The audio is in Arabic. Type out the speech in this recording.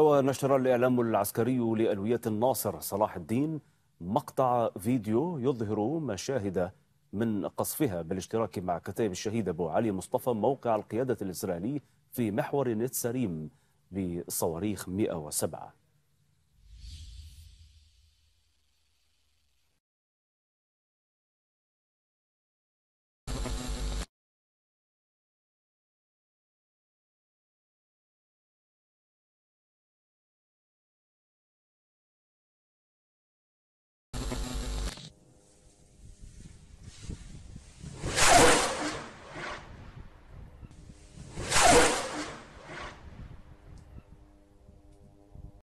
ونشر الإعلام العسكري لألوية الناصر صلاح الدين مقطع فيديو يظهر مشاهد من قصفها بالاشتراك مع كتائب الشهيد أبو علي مصطفى موقع القيادة الإسرائيلي في محور نتساريم بصواريخ 107